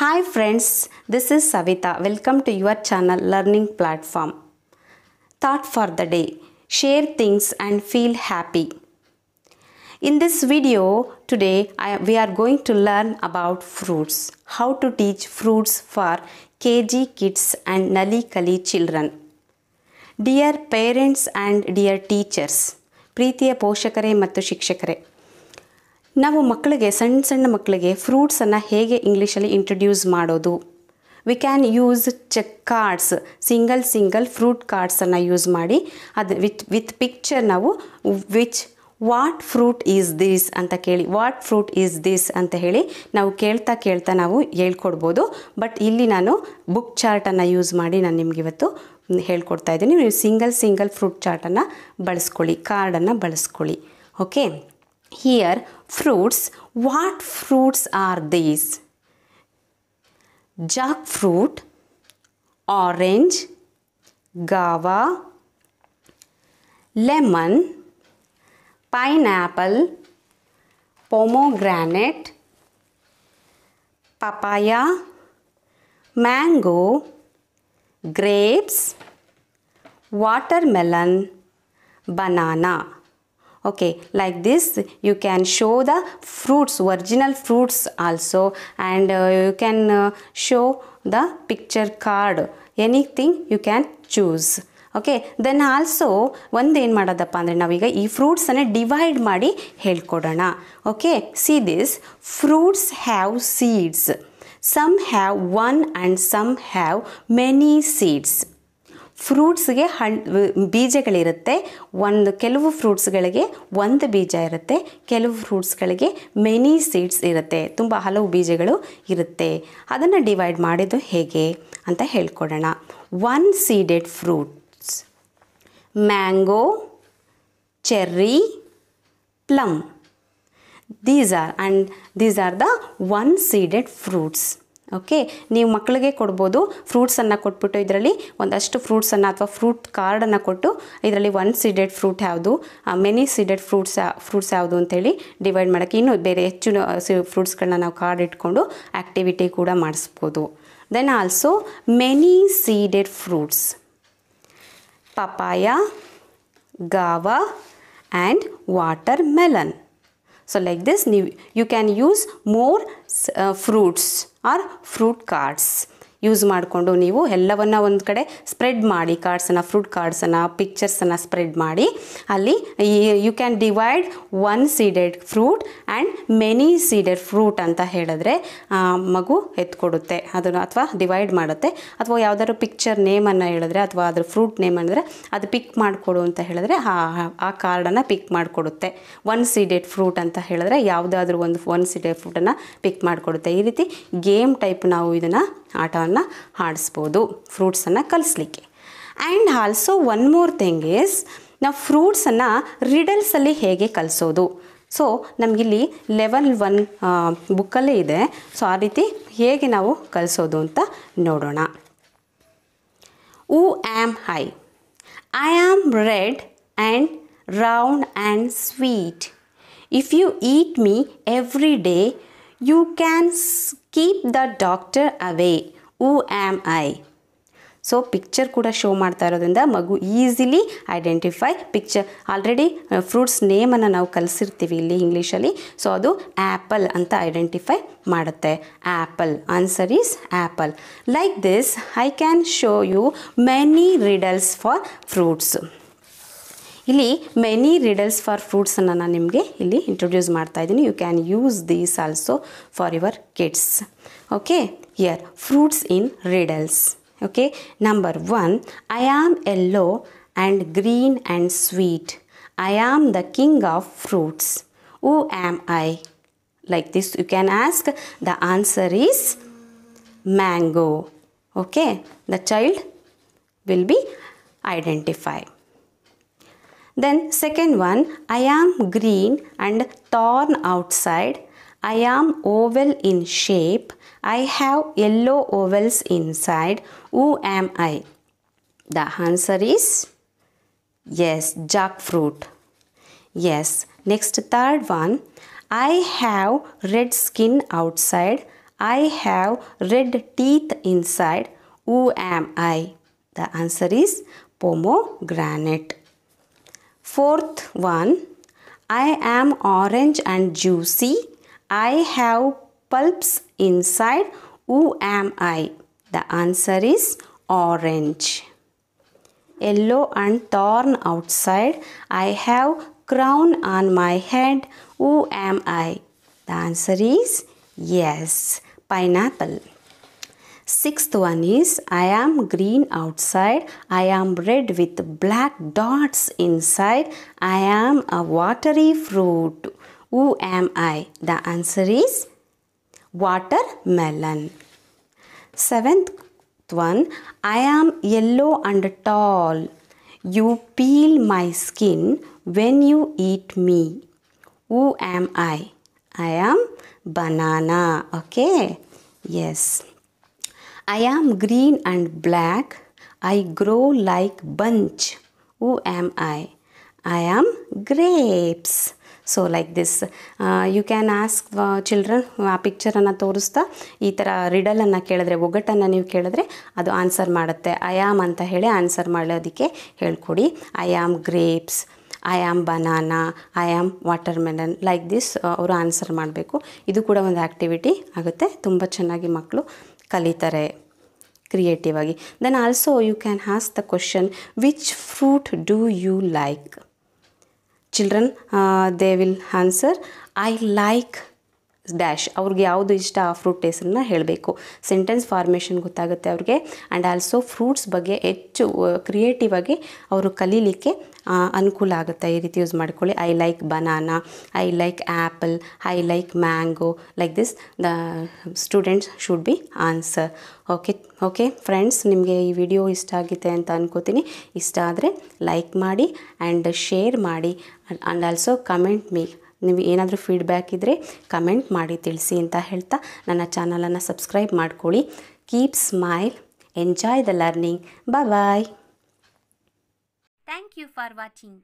Hi friends, this is Savita. Welcome to your channel Learning Platform. Thought for the day. Share things and feel happy. In this video today I, we are going to learn about fruits. How to teach fruits for KG kids and Nali Kali children. Dear parents and dear teachers, ಪ್ರೀತಿಯ ಪೋಷಕರೇ ಮತ್ತು ಶಿಕ್ಷಕರೇ ನಾವು ಮಕ್ಕಳಿಗೆ ಸಣ್ಣ ಸಣ್ಣ ಮಕ್ಕಳಿಗೆ ಫ್ರೂಟ್ಸನ್ನು ಹೇಗೆ ಇಂಗ್ಲೀಷಲ್ಲಿ introduce ಮಾಡೋದು we can use check cards single single fruit ಕಾರ್ಡ್ಸನ್ನು ಯೂಸ್ ಮಾಡಿ ಅದು ವಿತ್ ವಿತ್ ಪಿಕ್ಚರ್ ನಾವು which what fruit is this ಅಂತ ಕೇಳಿ ವಾಟ್ ಫ್ರೂಟ್ ಈಸ್ ದಿಸ್ ಅಂತ ಹೇಳಿ ನಾವು ಕೇಳ್ತಾ ಕೇಳ್ತಾ ನಾವು ಹೇಳ್ಕೊಡ್ಬೋದು ಬಟ್ ಇಲ್ಲಿ ನಾನು ಬುಕ್ ಚಾರ್ಟನ್ನು ಯೂಸ್ ಮಾಡಿ ನಾನು ಇವತ್ತು ಹೇಳ್ಕೊಡ್ತಾ ಇದ್ದೀನಿ ನೀವು ಸಿಂಗಲ್ ಸಿಂಗಲ್ ಫ್ರೂಟ್ ಚಾರ್ಟನ್ನು ಬಳಸ್ಕೊಳ್ಳಿ ಕಾರ್ಡನ್ನು ಬಳಸ್ಕೊಳ್ಳಿ okay Here fruits, what fruits are these? Jackfruit, orange, guava, lemon, pineapple, pomegranate, papaya, mango, grapes, watermelon, banana. okay like this you can show the fruits original fruits also and uh, you can uh, show the picture card anything you can choose okay then also ಒಂದು ಏನು ಮಾಡೋದಪ್ಪ ಅಂದರೆ ನಾವೀಗ ಈ ಫ್ರೂಟ್ಸನ್ನು divide ಮಾಡಿ ಹೇಳ್ಕೊಡೋಣ okay see this fruits have seeds some have one and some have many seeds ಫ್ರೂಟ್ಸ್ಗೆ ಹಣ್ ಬೀಜಗಳಿರುತ್ತೆ ಒಂದು ಕೆಲವು ಫ್ರೂಟ್ಸ್ಗಳಿಗೆ ಒಂದು ಬೀಜ ಇರುತ್ತೆ ಕೆಲವು ಫ್ರೂಟ್ಸ್ಗಳಿಗೆ ಮೆನಿ ಸೀಡ್ಸ್ ಇರುತ್ತೆ ತುಂಬ ಹಲವು ಬೀಜಗಳು ಇರುತ್ತೆ ಅದನ್ನು ಡಿವೈಡ್ ಮಾಡಿದ್ದು ಹೇಗೆ ಅಂತ ಹೇಳ್ಕೊಡೋಣ one seeded fruits mango cherry plum these are and these are the one seeded fruits okay ನೀವು ಮಕ್ಕಳಿಗೆ ಕೊಡ್ಬೋದು ಫ್ರೂಟ್ಸನ್ನು ಕೊಟ್ಬಿಟ್ಟು ಇದರಲ್ಲಿ ಒಂದಷ್ಟು ಫ್ರೂಟ್ಸನ್ನು ಅಥವಾ ಫ್ರೂಟ್ ಕಾರ್ಡನ್ನು ಕೊಟ್ಟು ಇದರಲ್ಲಿ ಒನ್ ಸೀಡೆಡ್ ಫ್ರೂಟ್ ಯಾವುದು ಮೆನಿ ಸೀಡೆಡ್ ಫ್ರೂಟ್ಸ್ ಫ್ರೂಟ್ಸ್ ಯಾವುದು ಅಂತೇಳಿ ಡಿವೈಡ್ ಮಾಡೋಕ್ಕೆ ಇನ್ನೂ ಬೇರೆ ಹೆಚ್ಚು ಫ್ರೂಟ್ಸ್ಗಳನ್ನ ನಾವು ಕಾರ್ಡ್ ಇಟ್ಕೊಂಡು ಆ್ಯಕ್ಟಿವಿಟಿ ಕೂಡ ಮಾಡಿಸ್ಬೋದು then also many seeded fruits papaya guava and watermelon so like this ನೀವು you can use more fruits Are fruit cards. Use ಮಾಡಿಕೊಂಡು ನೀವು ಎಲ್ಲವನ್ನು ಒಂದು ಕಡೆ ಸ್ಪ್ರೆಡ್ ಮಾಡಿ ಕಾರ್ಡ್ಸನ್ನು ಫ್ರೂಟ್ ಕಾರ್ಡ್ಸನ್ನು ಪಿಕ್ಚರ್ಸನ್ನು ಸ್ಪ್ರೆಡ್ ಮಾಡಿ ಅಲ್ಲಿ you can divide one seeded fruit and many seeded fruit ಅಂತ ಹೇಳಿದ್ರೆ ಮಗು ಎತ್ಕೊಡುತ್ತೆ ಅದನ್ನು ಅಥವಾ ಡಿವೈಡ್ ಮಾಡುತ್ತೆ ಅಥವಾ ಯಾವುದಾದ್ರು ಪಿಕ್ಚರ್ ನೇಮನ್ನು ಹೇಳಿದ್ರೆ ಅಥವಾ ಅದ್ರ ಫ್ರೂಟ್ ನೇಮ್ ಅಂದರೆ ಅದು ಪಿಕ್ ಮಾಡಿಕೊಡು ಅಂತ ಹೇಳಿದ್ರೆ ಆ ಕಾರ್ಡನ್ನು ಪಿಕ್ ಮಾಡಿಕೊಡುತ್ತೆ ಒನ್ ಸೀಡೆಡ್ ಫ್ರೂಟ್ ಅಂತ ಹೇಳಿದ್ರೆ ಯಾವುದಾದ್ರೂ ಒಂದು ಒನ್ ಸೀಡೆಡ್ ಫ್ರೂಟನ್ನು ಪಿಕ್ ಮಾಡಿಕೊಡುತ್ತೆ ಈ ರೀತಿ ಗೇಮ್ ಟೈಪ್ ನಾವು ಇದನ್ನು ಆಟವನ್ನು ಆಡಿಸ್ಬೋದು ಫ್ರೂಟ್ಸನ್ನು ಕಲಿಸ್ಲಿಕ್ಕೆ and also one more thing is ನಾವು ಫ್ರೂಟ್ಸನ್ನು ರಿಡಲ್ಸಲ್ಲಿ ಹೇಗೆ ಕಲಿಸೋದು ಸೊ ನಮಗಿಲ್ಲಿ ಲೆವೆಲ್ ಒನ್ ಬುಕ್ಕಲ್ಲೇ ಇದೆ ಸೊ ಆ ರೀತಿ ಹೇಗೆ ನಾವು ಕಲಿಸೋದು ಅಂತ ನೋಡೋಣ who am I I am red and round and sweet if you eat me every day you can keep the doctor away who am I so picture ಕೂಡ ಶೋ ಮಾಡ್ತಾ ಇರೋದ್ರಿಂದ ಮಗು easily identify picture already fruits ನೇಮನ್ನು ನಾವು ಕಲಿಸಿರ್ತೀವಿ ಇಲ್ಲಿ ಇಂಗ್ಲೀಷಲ್ಲಿ so ಅದು ಆ್ಯಪಲ್ ಅಂತ ಐಡೆಂಟಿಫೈ ಮಾಡುತ್ತೆ apple answer is apple like this I can show you many riddles for fruits ಇಲ್ಲಿ ಮೆನಿ ರಿಡಲ್ಸ್ ಫಾರ್ ಫ್ರೂಟ್ಸನ್ನು ನಾನು ನಿಮಗೆ ಇಲ್ಲಿ ಇಂಟ್ರೊಡ್ಯೂಸ್ ಮಾಡ್ತಾ ಇದ್ದೀನಿ you can use these also for your kids okay your fruits in riddles okay number one I am yellow and green and sweet I am the king of fruits who am I like this you can ask the answer is mango okay the child will be identified then second one, I am green and torn outside. I am oval in shape. I have yellow ovals inside. Who am I? The answer is yes, jackfruit. Yes. Next third one, I have red skin outside. I have red teeth inside. Who am I? The answer is pomegranate. Fourth one, I am orange and juicy. I have pulps inside. Who am I? The answer is orange. Yellow and torn outside. I have crown on my head. Who am I? The answer is yes, pineapple. Sixth one is I am green outside, I am red with black dots inside, I am a watery fruit. Who am I? The answer is watermelon. Seventh one, I am yellow and tall. You peel my skin when you eat me. Who am I? I am banana. Okay. Yes. I am green and black I grow like bunch who am I I am grapes so like this you can ask children ಆ ಪಿಕ್ಚರನ್ನು ತೋರಿಸ್ತಾ ಈ ಥರ ರಿಡಲನ್ನು ಕೇಳಿದ್ರೆ ಒಗ್ಗಟ್ಟನ್ನು ನೀವು ಕೇಳಿದ್ರೆ ಅದು answer ಮಾಡುತ್ತೆ ಐ ಆಮ್ ಅಂತ ಹೇಳಿ ಆನ್ಸರ್ ಮಾಡೋದಕ್ಕೆ ಹೇಳ್ಕೊಡಿ I am grapes I am banana I am watermelon like this ಅವರು ಆನ್ಸರ್ ಮಾಡಬೇಕು ಇದು ಕೂಡ ಒಂದು ಆ್ಯಕ್ಟಿವಿಟಿ ಆಗುತ್ತೆ ತುಂಬ ಚೆನ್ನಾಗಿ ಮಕ್ಕಳು ಕಲಿತಾರೆ ಕ್ರಿಯೇಟಿವ್ ಆಗಿ then also you can ask the question which fruit do you like children they will answer I like dash ಅವ್ರಿಗೆ ಯಾವುದು ಇಷ್ಟ ಆ ಫ್ರೂಟ್ ಹೆಸರನ್ನ ಹೇಳಬೇಕು ಸೆಂಟೆನ್ಸ್ ಫಾರ್ಮೇಷನ್ ಗೊತ್ತಾಗುತ್ತೆ ಅವ್ರಿಗೆ ಆ್ಯಂಡ್ ಆಲ್ಸೋ ಫ್ರೂಟ್ಸ್ ಬಗ್ಗೆ ಹೆಚ್ಚು ಕ್ರಿಯೇಟಿವ್ ಆಗಿ ಅವರು ಕಲೀಲಿಕ್ಕೆ ಅನುಕೂಲ ಆಗುತ್ತೆ ಈ ರೀತಿ ಯೂಸ್ ಮಾಡ್ಕೊಳ್ಳಿ I like banana I like apple I like mango like this the students should be answer okay okay friends ನಿಮಗೆ ಈ ವಿಡಿಯೋ ಇಷ್ಟ ಆಗಿದೆ ಅಂತ ಅನ್ಕೋತೀನಿ ಇಷ್ಟ ಆದರೆ ಲೈಕ್ ಮಾಡಿ ಆ್ಯಂಡ್ ಶೇರ್ ಮಾಡಿ ಆ್ಯಂಡ್ ಆಲ್ಸೋ ಕಮೆಂಟ್ ಮೀ ನೀವು ಏನಾದರೂ ಫೀಡ್ಬ್ಯಾಕ್ ಇದ್ದರೆ ಕಮೆಂಟ್ ಮಾಡಿ ತಿಳಿಸಿ ಅಂತ ಹೇಳ್ತಾ ನನ್ನ ಚಾನಲನ್ನು ಸಬ್ಸ್ಕ್ರೈಬ್ ಮಾಡ್ಕೊಳ್ಳಿ keep smile enjoy the learning bye bye thank you for watching